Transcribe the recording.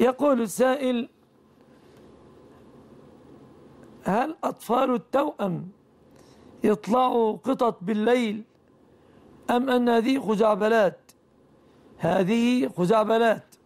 يقول السائل هل أطفال التوأم يطلعوا قطط بالليل أم أن هذه خزعبلات هذه خزعبلات